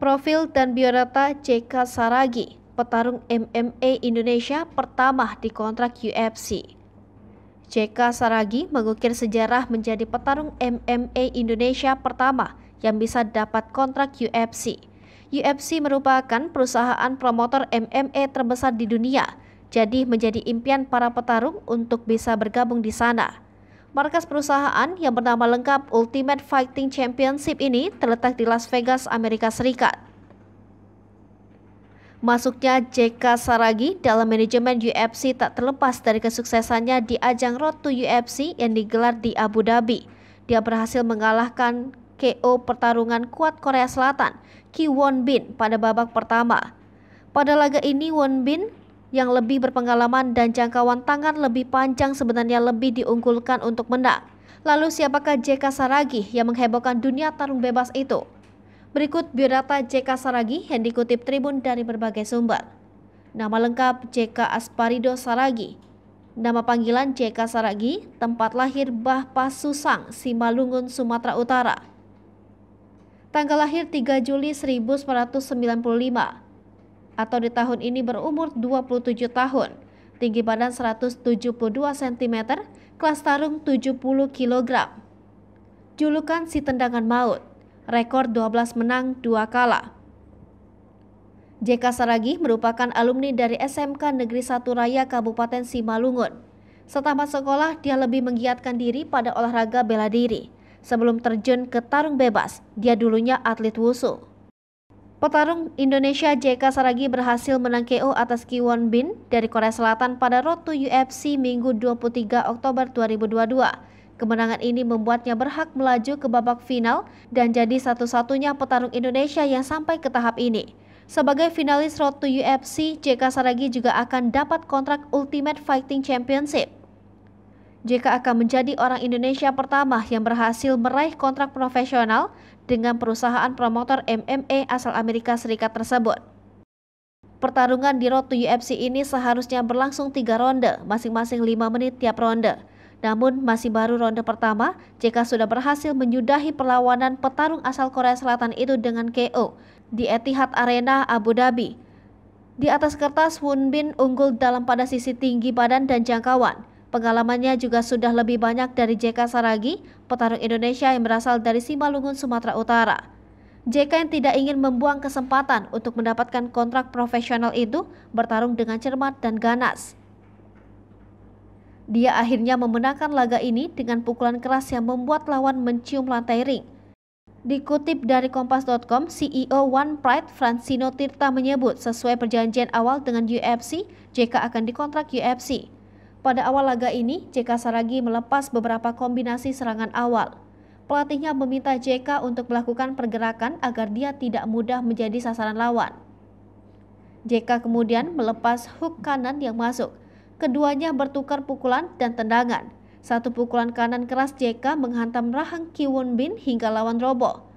Profil dan biodata JK Saragi, petarung MMA Indonesia pertama di kontrak UFC. JK Saragi mengukir sejarah menjadi petarung MMA Indonesia pertama yang bisa dapat kontrak UFC. UFC merupakan perusahaan promotor MMA terbesar di dunia, jadi menjadi impian para petarung untuk bisa bergabung di sana. Markas perusahaan yang bernama lengkap Ultimate Fighting Championship ini terletak di Las Vegas, Amerika Serikat. Masuknya JK Saragi dalam manajemen UFC tak terlepas dari kesuksesannya di ajang Road to UFC yang digelar di Abu Dhabi. Dia berhasil mengalahkan KO pertarungan kuat Korea Selatan, Ki Won Bin pada babak pertama. Pada laga ini Won Bin yang lebih berpengalaman dan jangkauan tangan lebih panjang sebenarnya lebih diunggulkan untuk menang. Lalu siapakah JK Saragi yang menghebohkan dunia tarung bebas itu? Berikut biodata JK Saragi yang dikutip Tribun dari berbagai sumber. Nama lengkap JK Asparido Saragi. Nama panggilan JK Saragi, tempat lahir Bah Pasusang, Simalungun, Sumatera Utara. Tanggal lahir 3 Juli 1995 atau di tahun ini berumur 27 tahun. Tinggi badan 172 cm, kelas tarung 70 kg. Julukan si tendangan maut, rekor 12 menang 2 kalah. JK Saragih merupakan alumni dari SMK Negeri Satu Raya Kabupaten Simalungun. Setelah sekolah, dia lebih menggiatkan diri pada olahraga bela diri. Sebelum terjun ke tarung bebas, dia dulunya atlet wusu. Petarung Indonesia JK Saragi berhasil menang KO atas Kiwon Bin dari Korea Selatan pada Road to UFC Minggu 23 Oktober 2022. Kemenangan ini membuatnya berhak melaju ke babak final dan jadi satu-satunya petarung Indonesia yang sampai ke tahap ini. Sebagai finalis Road to UFC, JK Saragi juga akan dapat kontrak Ultimate Fighting Championship. JK akan menjadi orang Indonesia pertama yang berhasil meraih kontrak profesional dengan perusahaan promotor MMA asal Amerika Serikat tersebut. Pertarungan di Road to UFC ini seharusnya berlangsung tiga ronde, masing-masing lima menit tiap ronde. Namun masih baru ronde pertama, JK sudah berhasil menyudahi perlawanan petarung asal Korea Selatan itu dengan KO di Etihad Arena Abu Dhabi. Di atas kertas, Hun Bin unggul dalam pada sisi tinggi badan dan jangkauan. Pengalamannya juga sudah lebih banyak dari JK Saragi, petarung Indonesia yang berasal dari Simalungun, Sumatera Utara. JK yang tidak ingin membuang kesempatan untuk mendapatkan kontrak profesional itu bertarung dengan cermat dan ganas. Dia akhirnya memenangkan laga ini dengan pukulan keras yang membuat lawan mencium lantai ring. Dikutip dari Kompas.com, CEO One Pride Francino Tirta menyebut sesuai perjanjian awal dengan UFC, JK akan dikontrak UFC. Pada awal laga ini, JK Saragi melepas beberapa kombinasi serangan awal. Pelatihnya meminta JK untuk melakukan pergerakan agar dia tidak mudah menjadi sasaran lawan. JK kemudian melepas hook kanan yang masuk. Keduanya bertukar pukulan dan tendangan. Satu pukulan kanan keras JK menghantam rahang Kiwon Bin hingga lawan roboh.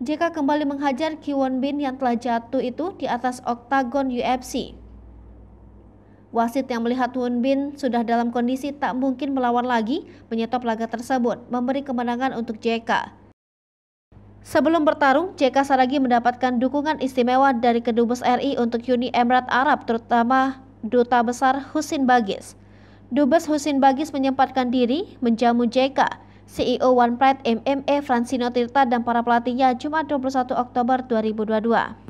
JK kembali menghajar Kiwon Bin yang telah jatuh itu di atas oktagon UFC. Wasit yang melihat Won Bin sudah dalam kondisi tak mungkin melawan lagi, menyetop laga tersebut, memberi kemenangan untuk JK. Sebelum bertarung, JK Saragi mendapatkan dukungan istimewa dari Kedubes RI untuk Uni Emirat Arab, terutama Duta Besar Husin Bagis. Dubes Husin Bagis menyempatkan diri menjamu JK, CEO One Pride MMA Francino Tirta dan para pelatihnya Jumat 21 Oktober 2022.